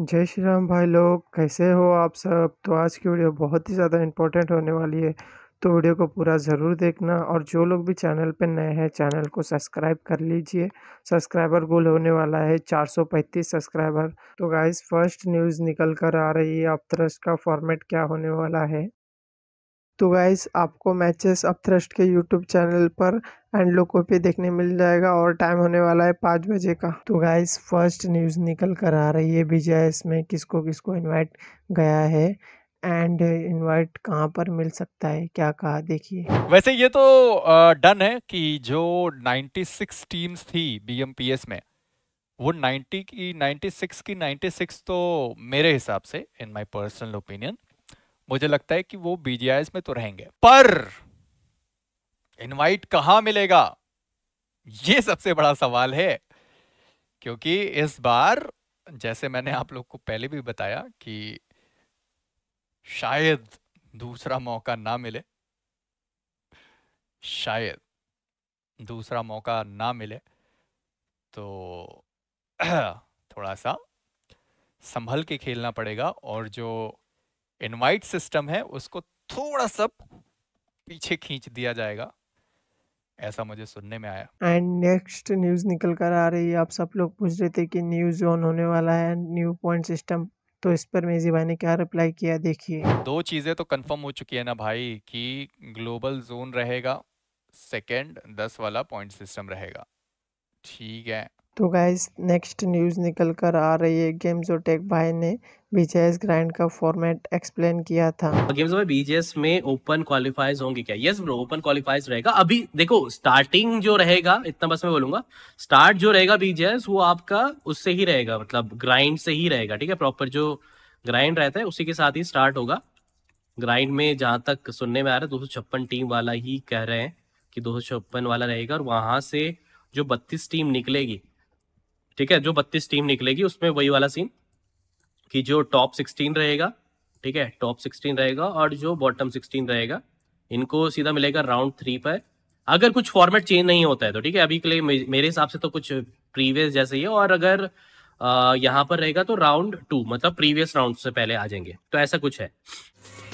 जय श्री राम भाई लोग कैसे हो आप सब तो आज की वीडियो बहुत ही ज़्यादा इम्पोर्टेंट होने वाली है तो वीडियो को पूरा ज़रूर देखना और जो लोग भी चैनल पर नए हैं चैनल को सब्सक्राइब कर लीजिए सब्सक्राइबर गोल होने वाला है 435 सब्सक्राइबर तो गाइस फर्स्ट न्यूज़ निकल कर आ रही है अपतरस का फॉर्मेट क्या होने वाला है तो गाइस आपको मैचेस अब थ्रस्ट के यूट्यूब चैनल पर एंड लोगों पे देखने मिल जाएगा और टाइम होने वाला है पाँच बजे का तो गाइस फर्स्ट न्यूज़ निकल कर आ रही है विजय इसमें किसको किसको इनवाइट गया है एंड इनवाइट कहाँ पर मिल सकता है क्या कहा देखिए वैसे ये तो डन है कि जो 96 टीम्स थी बीएमपीएस में वो 90 की 96 की 96 तो मेरे हिसाब से इन माय पर्सनल ओपिनियन मुझे लगता है कि वो बीजीआईएस में तो रहेंगे पर इनवाइट कहां मिलेगा ये सबसे बड़ा सवाल है क्योंकि इस बार जैसे मैंने आप लोग को पहले भी बताया कि शायद दूसरा मौका ना मिले शायद दूसरा मौका ना मिले तो थोड़ा सा संभल के खेलना पड़ेगा और जो इनवाइट सिस्टम है उसको थोड़ा सा पीछे खींच दिया जाएगा ऐसा मुझे सुनने में आया एंड नेक्स्ट न्यूज निकल कर आ रही है आप सब लोग पूछ रहे थे कि न्यू जोन होने वाला है न्यू पॉइंट सिस्टम तो इस पर मेजी भाई ने क्या रिप्लाई किया देखिए दो चीजें तो कंफर्म हो चुकी है ना भाई कि ग्लोबल जोन रहेगा सेकंड दस वाला पॉइंट सिस्टम रहेगा ठीक है तो गाइस नेक्स्ट न्यूज़ निकल कर आ रही है गेम्स और टेक भाई ने बीजेएस ग्राइंड का फॉर्मेट एक्सप्लेन किया था गेम्स में बीजेएस में ओपन क्वालिफाइज होंगे क्या यस ब्रो ओपन क्वालिफाइज रहेगा अभी देखो स्टार्टिंग जो रहेगा इतना बस मैं बोलूंगा स्टार्ट जो रहेगा बीजेएस वो आपका उससे ही रहेगा मतलब ग्राइंड से ही रहेगा ठीक है प्रॉपर जो ग्राइंड रहता है उसी के साथ ही स्टार्ट होगा ग्राइंड में जहां तक सुनने में आ रहा है दो टीम वाला ही कह रहे हैं कि दो वाला रहेगा और वहां से जो बत्तीस टीम निकलेगी ठीक है जो बत्तीस टीम निकलेगी उसमें वही वाला सीन कि जो टॉप सिक्सटीन रहेगा ठीक है टॉप सिक्सटीन रहेगा और जो बॉटम सिक्सटीन रहेगा इनको सीधा मिलेगा राउंड थ्री पर अगर कुछ फॉर्मेट चेंज नहीं होता है तो ठीक है अभी के लिए मेरे हिसाब से तो कुछ प्रीवियस जैसे ही है और अगर यहाँ पर रहेगा तो राउंड टू मतलब प्रीवियस राउंड से पहले आ जाएंगे तो ऐसा कुछ है